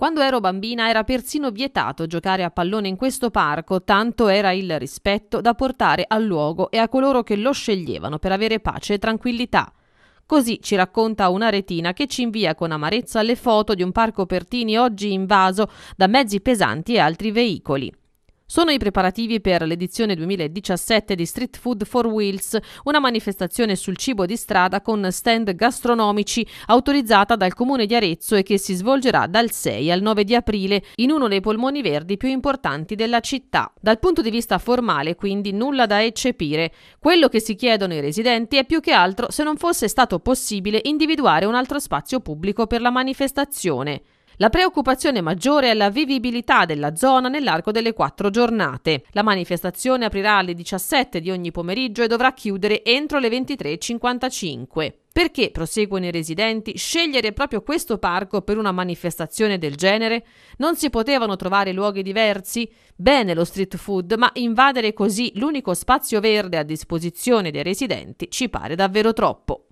Quando ero bambina era persino vietato giocare a pallone in questo parco, tanto era il rispetto da portare al luogo e a coloro che lo sceglievano per avere pace e tranquillità. Così ci racconta una retina che ci invia con amarezza le foto di un parco Pertini oggi invaso da mezzi pesanti e altri veicoli. Sono i preparativi per l'edizione 2017 di Street Food for Wheels, una manifestazione sul cibo di strada con stand gastronomici autorizzata dal Comune di Arezzo e che si svolgerà dal 6 al 9 di aprile in uno dei polmoni verdi più importanti della città. Dal punto di vista formale, quindi, nulla da eccepire. Quello che si chiedono i residenti è più che altro se non fosse stato possibile individuare un altro spazio pubblico per la manifestazione. La preoccupazione maggiore è la vivibilità della zona nell'arco delle quattro giornate. La manifestazione aprirà alle 17 di ogni pomeriggio e dovrà chiudere entro le 23.55. Perché, proseguono i residenti, scegliere proprio questo parco per una manifestazione del genere? Non si potevano trovare luoghi diversi? Bene lo street food, ma invadere così l'unico spazio verde a disposizione dei residenti ci pare davvero troppo.